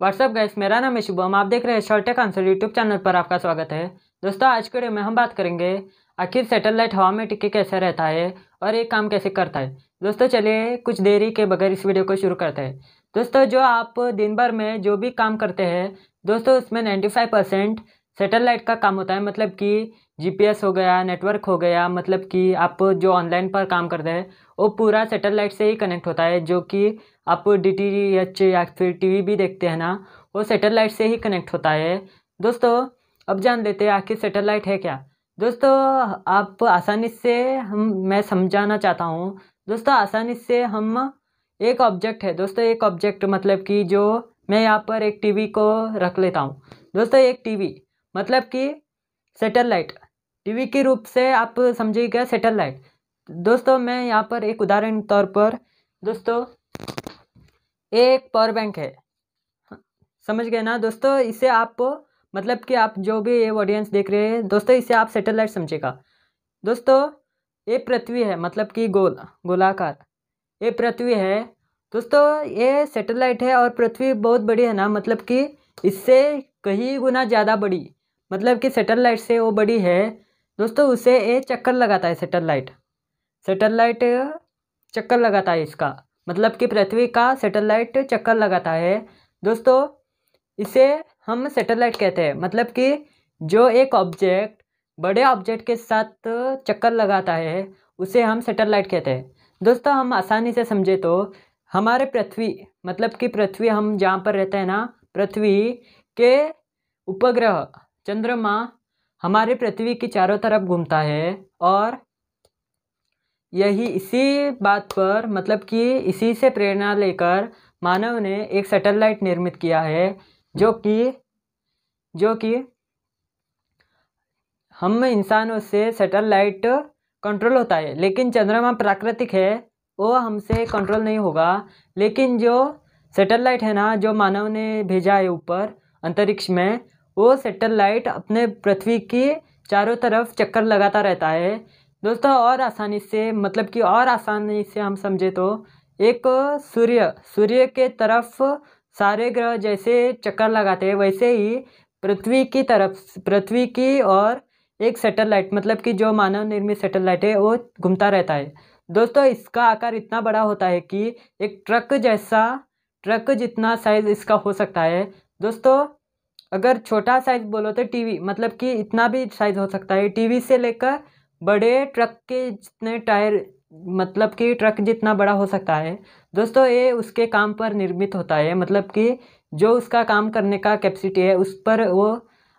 WhatsApp gas मेरा नाम है शुभम आप देख रहे हैं शॉर्टेक आंसर यूट्यूब चैनल पर आपका स्वागत है दोस्तों आज के वीडियो में हम बात करेंगे आखिर सैटेलाइट हवा में टिके कैसे रहता है और ये काम कैसे करता है दोस्तों चलिए कुछ देरी के बगैर इस वीडियो को शुरू करते हैं दोस्तों जो आप दिन भर में जो भी काम करते हैं दोस्तों उसमें नाइन्टी फाइव परसेंट सैटेलाइट का काम होता है मतलब कि जीपीएस हो गया नेटवर्क हो गया मतलब कि आप जो ऑनलाइन पर काम करते हैं वो पूरा सेटेलाइट से ही कनेक्ट होता है जो कि आप डी टी एच या फिर टीवी भी देखते हैं ना वो सेटेलाइट से ही कनेक्ट होता है दोस्तों अब जान लेते हैं आखिर सेटेलाइट है क्या दोस्तों आप आसानी से हम मैं समझाना चाहता हूँ दोस्तों आसानी से हम एक ऑब्जेक्ट है दोस्तों एक ऑब्जेक्ट मतलब कि जो मैं यहाँ पर एक टीवी को रख लेता हूँ दोस्तों एक टीवी मतलब कि सेटेलाइट टीवी के रूप से आप समझिएगा सेटेलाइट दोस्तों मैं यहाँ पर एक उदाहरण तौर पर दोस्तों एक पावर बैंक है समझ गए ना दोस्तों इसे आप मतलब कि आप जो भी ये ऑडियंस देख रहे हैं दोस्तों इसे आप सेटेलाइट समझेगा दोस्तों ये पृथ्वी है मतलब कि गोल गोलाकार ये पृथ्वी है दोस्तों ये सेटेलाइट है और पृथ्वी बहुत बड़ी है ना मतलब कि इससे कहीं गुना ज़्यादा बड़ी मतलब कि सेटेलाइट से वो बड़ी है दोस्तों उसे ये चक्कर लगाता है सेटेलाइट सेटेलाइट चक्कर लगाता है इसका मतलब कि पृथ्वी का सेटेलाइट चक्कर लगाता है दोस्तों इसे हम सेटेलाइट कहते हैं मतलब कि जो एक ऑब्जेक्ट बड़े ऑब्जेक्ट के साथ चक्कर लगाता है उसे हम सेटेलाइट कहते हैं दोस्तों हम आसानी से समझे तो हमारे पृथ्वी मतलब कि पृथ्वी हम जहाँ पर रहते हैं ना पृथ्वी के उपग्रह चंद्रमा हमारे पृथ्वी के चारों तरफ घूमता है और यही इसी बात पर मतलब कि इसी से प्रेरणा लेकर मानव ने एक सैटेलाइट निर्मित किया है जो कि जो कि हम इंसानों से सैटेलाइट कंट्रोल होता है लेकिन चंद्रमा प्राकृतिक है वो हमसे कंट्रोल नहीं होगा लेकिन जो सैटेलाइट है ना जो मानव ने भेजा है ऊपर अंतरिक्ष में वो सेटेलाइट अपने पृथ्वी के चारों तरफ चक्कर लगाता रहता है दोस्तों और आसानी से मतलब कि और आसानी से हम समझे तो एक सूर्य सूर्य के तरफ सारे ग्रह जैसे चक्कर लगाते हैं वैसे ही पृथ्वी की तरफ पृथ्वी की और एक सेटेलाइट मतलब कि जो मानव निर्मित सेटेलाइट है वो घूमता रहता है दोस्तों इसका आकार इतना बड़ा होता है कि एक ट्रक जैसा ट्रक जितना साइज़ इसका हो सकता है दोस्तों अगर छोटा साइज़ बोलो तो टीवी मतलब कि इतना भी साइज़ हो सकता है टीवी से लेकर बड़े ट्रक के जितने टायर मतलब कि ट्रक जितना बड़ा हो सकता है दोस्तों ये उसके काम पर निर्मित होता है मतलब कि जो उसका काम करने का कैपेसिटी है उस पर वो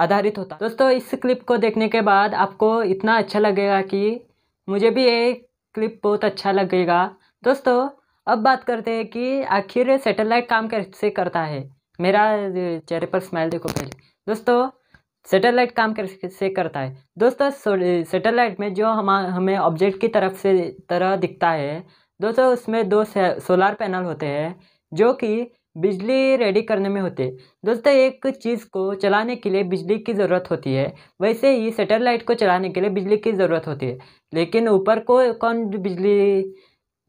आधारित होता है दोस्तों इस क्लिप को देखने के बाद आपको इतना अच्छा लगेगा कि मुझे भी ये क्लिप बहुत अच्छा लगेगा दोस्तों अब बात करते हैं कि आखिर सैटेलाइट काम कैसे करता है मेरा चेहरे पर स्माइल देखो पहले दोस्तों सेटेलाइट काम कर से करता है दोस्तों सेटेलाइट में जो हम हमें ऑब्जेक्ट की तरफ से तरह दिखता है दोस्तों उसमें दो सोलार पैनल होते हैं जो कि बिजली रेडी करने में होते हैं दोस्तों एक चीज़ को चलाने के लिए बिजली की ज़रूरत होती है वैसे ही सेटेलाइट को चलाने के लिए बिजली की ज़रूरत होती है लेकिन ऊपर को कौन बिजली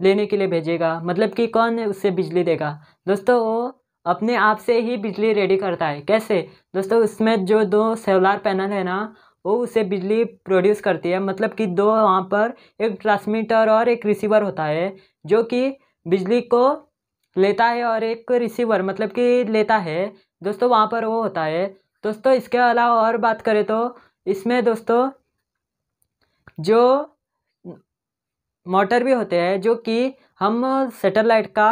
लेने के लिए भेजेगा मतलब कि कौन उससे बिजली देगा दोस्तों वो अपने आप से ही बिजली रेडी करता है कैसे दोस्तों उसमें जो दो सोलार पैनल है ना वो उसे बिजली प्रोड्यूस करती है मतलब कि दो वहाँ पर एक ट्रांसमीटर और एक रिसीवर होता है जो कि बिजली को लेता है और एक रिसीवर मतलब कि लेता है दोस्तों वहाँ पर वो होता है दोस्तों इसके अलावा और बात करें तो इसमें दोस्तों जो मोटर भी होते हैं जो कि हम सेटेलाइट का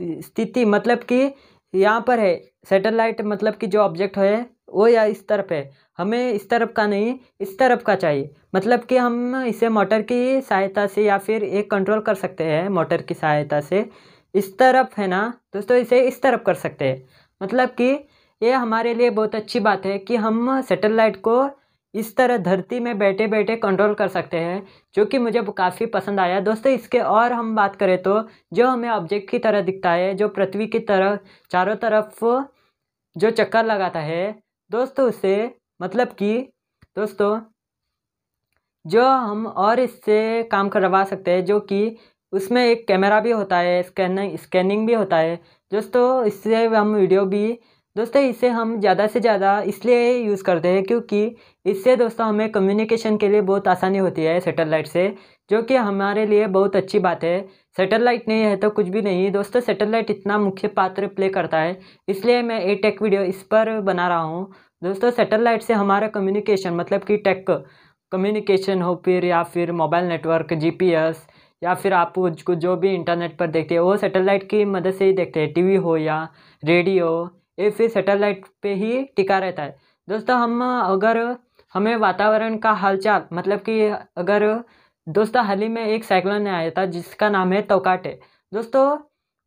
स्थिति मतलब कि यहाँ पर है सैटेलाइट मतलब कि जो ऑब्जेक्ट है वो या इस तरफ है हमें इस तरफ का नहीं इस तरफ का चाहिए मतलब कि हम इसे मोटर की सहायता से या फिर एक कंट्रोल कर सकते हैं मोटर की सहायता से इस तरफ है ना दोस्तों इसे इस तरफ कर सकते हैं मतलब कि ये हमारे लिए बहुत अच्छी बात है कि हम सैटेलाइट को इस तरह धरती में बैठे बैठे कंट्रोल कर सकते हैं जो कि मुझे काफ़ी पसंद आया दोस्तों इसके और हम बात करें तो जो हमें ऑब्जेक्ट की तरह दिखता है जो पृथ्वी की तरह चारों तरफ जो चक्कर लगाता है दोस्तों उसे मतलब कि दोस्तों जो हम और इससे काम करवा सकते हैं जो कि उसमें एक कैमरा भी होता है स्कैनिंग स्कैनिंग भी होता है दोस्तों इससे हम वीडियो भी दोस्तों इसे हम ज़्यादा से ज़्यादा इसलिए यूज़ करते हैं क्योंकि इससे दोस्तों हमें कम्युनिकेशन के लिए बहुत आसानी होती है सेटेलाइट से जो कि हमारे लिए बहुत अच्छी बात है सेटेलाइट नहीं है तो कुछ भी नहीं दोस्तों सेटेलाइट इतना मुख्य पात्र प्ले करता है इसलिए मैं ए टेक वीडियो इस पर बना रहा हूँ दोस्तों सेटेलाइट से हमारा कम्युनिकेशन मतलब कि टेक कम्युनिकेशन हो फिर या फिर मोबाइल नेटवर्क जी या फिर आप कुछ जो भी इंटरनेट पर देखते हैं वो सेटेलाइट की मदद से ही देखते हैं टीवी हो या रेडियो ये फिर सेटेलाइट पे ही टिका रहता है दोस्तों हम अगर हमें वातावरण का हालचाल मतलब कि अगर दोस्तों हाल ही में एक साइक्लोन आया था जिसका नाम है तोकाटे दोस्तों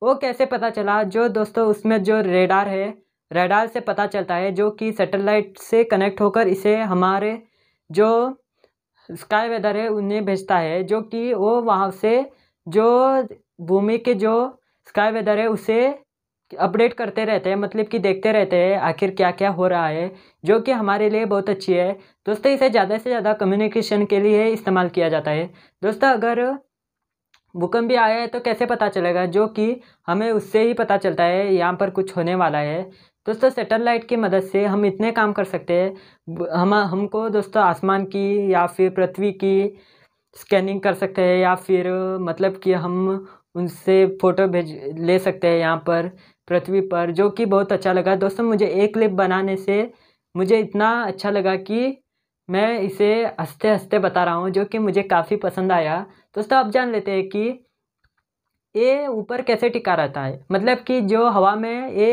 वो कैसे पता चला जो दोस्तों उसमें जो रेडार है रेडार से पता चलता है जो कि सैटेलाइट से कनेक्ट होकर इसे हमारे जो स्काई वेदर है उन्हें भेजता है जो कि वो वहाँ से जो भूमि के जो स्काई वेदर है उसे अपडेट करते रहते हैं मतलब कि देखते रहते हैं आखिर क्या क्या हो रहा है जो कि हमारे लिए बहुत अच्छी है दोस्तों इसे ज़्यादा से ज़्यादा कम्युनिकेशन के लिए इस्तेमाल किया जाता है दोस्तों अगर भूकंप भी आया है तो कैसे पता चलेगा जो कि हमें उससे ही पता चलता है यहाँ पर कुछ होने वाला है दोस्तों सेटेलाइट की मदद से हम इतने काम कर सकते हैं हम हमको दोस्तों आसमान की या फिर पृथ्वी की स्कैनिंग कर सकते हैं या फिर मतलब कि हम उनसे फ़ोटो भेज ले सकते हैं यहाँ पर पृथ्वी पर जो कि बहुत अच्छा लगा दोस्तों मुझे एक क्लिप बनाने से मुझे इतना अच्छा लगा कि मैं इसे हंसते हंसते बता रहा हूँ जो कि मुझे काफ़ी पसंद आया दोस्तों आप जान लेते हैं कि ये ऊपर कैसे टिका रहता है मतलब कि जो हवा में ये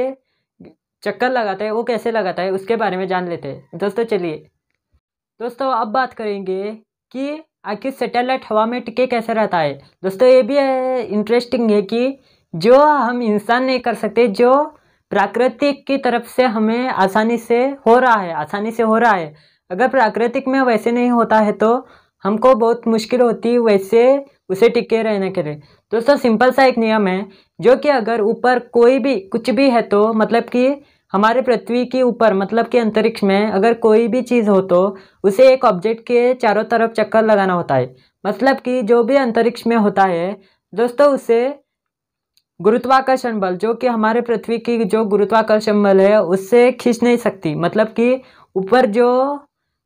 चक्कर लगाता है वो कैसे लगाता है उसके बारे में जान लेते हैं दोस्तों चलिए दोस्तों अब बात करेंगे कि आखिर सैटेलाइट हवा में टिके कैसे रहता है दोस्तों ये भी इंटरेस्टिंग है कि जो हम इंसान नहीं कर सकते जो प्राकृतिक की तरफ से हमें आसानी से हो रहा है आसानी से हो रहा है अगर प्राकृतिक में वैसे नहीं होता है तो हमको बहुत मुश्किल होती वैसे उसे टिके रहने के लिए दोस्तों सिंपल सा एक नियम है जो कि अगर ऊपर कोई भी कुछ भी है तो मतलब कि हमारे पृथ्वी के ऊपर मतलब कि अंतरिक्ष में अगर कोई भी चीज़ हो तो उसे एक ऑब्जेक्ट के चारों तरफ चक्कर लगाना होता है मतलब कि जो भी अंतरिक्ष में होता है दोस्तों उसे गुरुत्वाकर्षण बल जो कि हमारे पृथ्वी की जो गुरुत्वाकर्षण बल है उससे खींच नहीं सकती मतलब कि ऊपर जो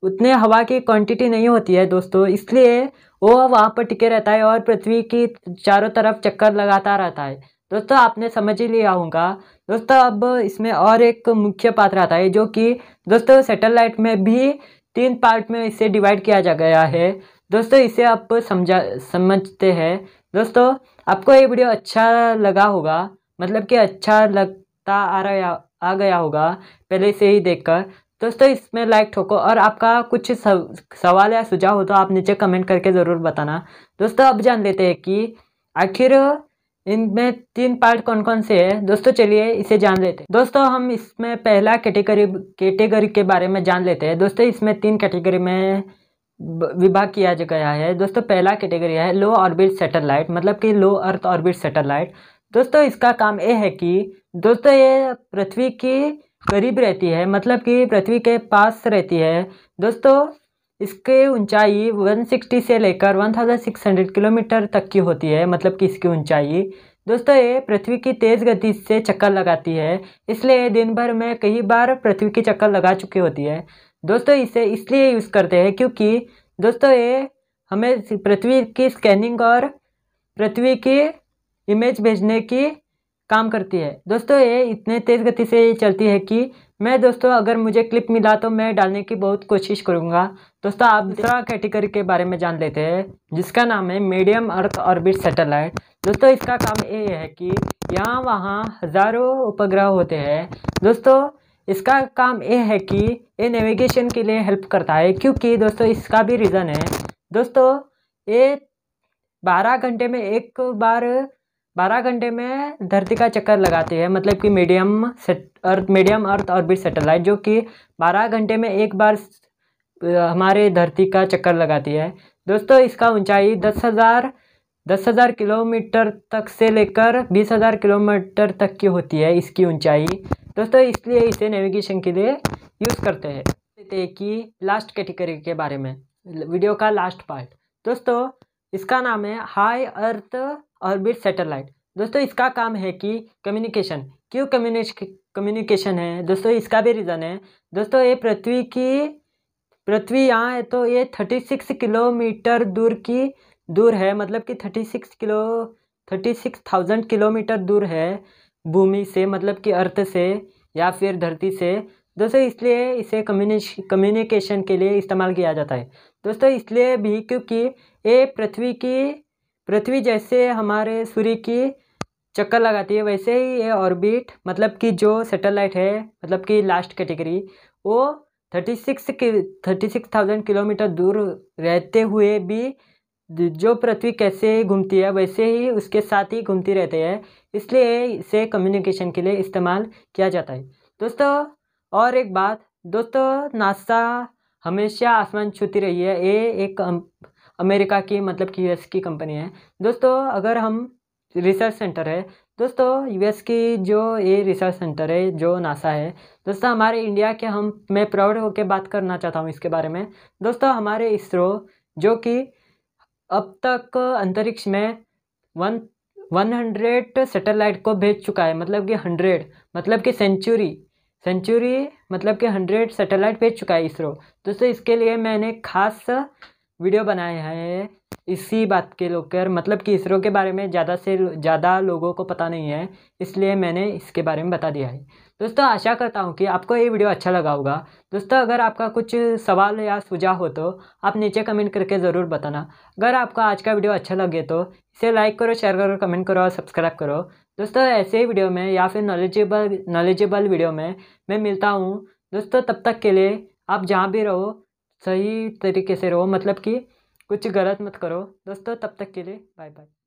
उतने हवा की क्वांटिटी नहीं होती है दोस्तों इसलिए वो वहाँ पर टिके रहता है और पृथ्वी की चारों तरफ चक्कर लगाता रहता है दोस्तों आपने समझ ही लिया होगा दोस्तों अब इसमें और एक मुख्य पात्र आता है जो कि दोस्तों सेटेलाइट में भी तीन पार्ट में इसे डिवाइड किया जा गया है दोस्तों इसे आप समझा समझते हैं दोस्तों आपको ये वीडियो अच्छा लगा होगा मतलब कि अच्छा लगता आ रहा आ गया होगा पहले से ही देखकर दोस्तों इसमें लाइक ठोको और आपका कुछ सवाल या सुझाव हो तो आप नीचे कमेंट करके ज़रूर बताना दोस्तों अब जान लेते हैं कि आखिर इनमें तीन पार्ट कौन कौन से हैं दोस्तों चलिए इसे जान लेते हैं दोस्तों हम इसमें पहला कैटेगरी कैटेगरी के बारे में जान लेते हैं दोस्तों इसमें तीन कैटेगरी में विभाग किया गया है दोस्तों पहला कैटेगरी है लो ऑर्बिट सैटेलाइट मतलब कि लो अर्थ ऑर्बिट सैटेलाइट दोस्तों इसका काम ये है कि दोस्तों ये पृथ्वी के करीब रहती है मतलब कि पृथ्वी के पास रहती है दोस्तों इसके ऊंचाई 160 से लेकर 1600 किलोमीटर तक की होती है मतलब कि इसकी ऊंचाई दोस्तों ये पृथ्वी की तेज़ गति से चक्कर लगाती है इसलिए दिन भर में कई बार पृथ्वी की चक्कर लगा चुकी होती है दोस्तों इसे इसलिए यूज़ करते हैं क्योंकि दोस्तों ये हमें पृथ्वी की स्कैनिंग और पृथ्वी की इमेज भेजने की काम करती है दोस्तों ये इतने तेज़ गति से चलती है कि मैं दोस्तों अगर मुझे क्लिप मिला तो मैं डालने की बहुत कोशिश करूँगा दोस्तों आप दूसरा कैटेगरी के बारे में जान लेते हैं जिसका नाम है मीडियम अर्थ ऑर्बिट सैटेलाइट दोस्तों इसका काम ये है कि यहाँ वहाँ हज़ारों उपग्रह होते हैं दोस्तों इसका काम ये है कि ये नेविगेशन के लिए हेल्प करता है क्योंकि दोस्तों इसका भी रीज़न है दोस्तों ये बारह घंटे में एक बार बारह घंटे में धरती का चक्कर लगाती है मतलब कि medium set earth medium earth orbit satellite जो कि बारह घंटे में एक बार हमारे धरती का चक्कर लगाती है दोस्तों इसका ऊंचाई दस हज़ार दस हज़ार किलोमीटर तक से लेकर बीस हज़ार किलोमीटर तक की होती है इसकी ऊंचाई दोस्तों इसलिए इसे नेविगेशन के लिए यूज़ करते हैं देते हैं कि लास्ट कैटेगरी के बारे में वीडियो का लास्ट पार्ट दोस्तों इसका नाम है हाई अर्थ ऑर्बिट सैटेलाइट दोस्तों इसका काम है कि कम्युनिकेशन क्यों कम्युनिकेशन है दोस्तों इसका भी रीज़न है दोस्तों ये पृथ्वी की पृथ्वी यहाँ है तो ये थर्टी सिक्स किलोमीटर दूर की दूर है मतलब कि thirty six kilo thirty six thousand kilometre दूर है भूमि से मतलब कि अर्थ से या फिर धरती से दोस्तों इसलिए इसे कम्युनिश कम्युनिकेशन के लिए इस्तेमाल किया जाता है दोस्तों इसलिए भी क्योंकि ये पृथ्वी की पृथ्वी जैसे हमारे सूर्य की चक्कर लगाती है वैसे ही ये ऑर्बिट मतलब कि जो सैटेलाइट है मतलब कि लास्ट कैटेगरी वो थर्टी सिक्स कि थर्टी सिक्स थाउजेंड किलोमीटर दूर रहते हुए भी जो पृथ्वी कैसे घूमती है वैसे ही उसके साथ ही घूमती रहती है इसलिए इसे कम्युनिकेशन के लिए इस्तेमाल किया जाता है दोस्तों और एक बात दोस्तों नासा हमेशा आसमान छूती रही है ये एक अमेरिका की मतलब कि यूएस की कंपनी है दोस्तों अगर हम रिसर्च सेंटर है दोस्तों यूएस की जो ये रिसर्च सेंटर है जो नासा है दोस्तों हमारे इंडिया के हम मैं प्राउड होकर बात करना चाहता हूँ इसके बारे में दोस्तों हमारे इसरो जो कि अब तक अंतरिक्ष में वन 100 सैटेलाइट को भेज चुका है मतलब कि 100 मतलब कि सेंचुरी सेंचुरी मतलब कि 100 सैटेलाइट भेज चुका है इसरो दोस्तों इसके लिए मैंने खास वीडियो बनाया है इसी बात के लेकर मतलब कि इसरो के बारे में ज़्यादा से ज़्यादा लोगों को पता नहीं है इसलिए मैंने इसके बारे में बता दिया है दोस्तों आशा करता हूँ कि आपको ये वीडियो अच्छा लगा होगा दोस्तों अगर आपका कुछ सवाल या सुझाव हो तो आप नीचे कमेंट करके ज़रूर बताना अगर आपको आज का वीडियो अच्छा लगे तो इसे लाइक करो शेयर करो कमेंट करो और सब्सक्राइब करो दोस्तों ऐसे ही वीडियो में या फिर नॉलेजेबल नॉलेजेबल वीडियो में मैं मिलता हूँ दोस्तों तब तक के लिए आप जहाँ भी रहो सही तरीके से रहो मतलब कि कुछ गलत मत करो दोस्तों तब तक के लिए बाय बाय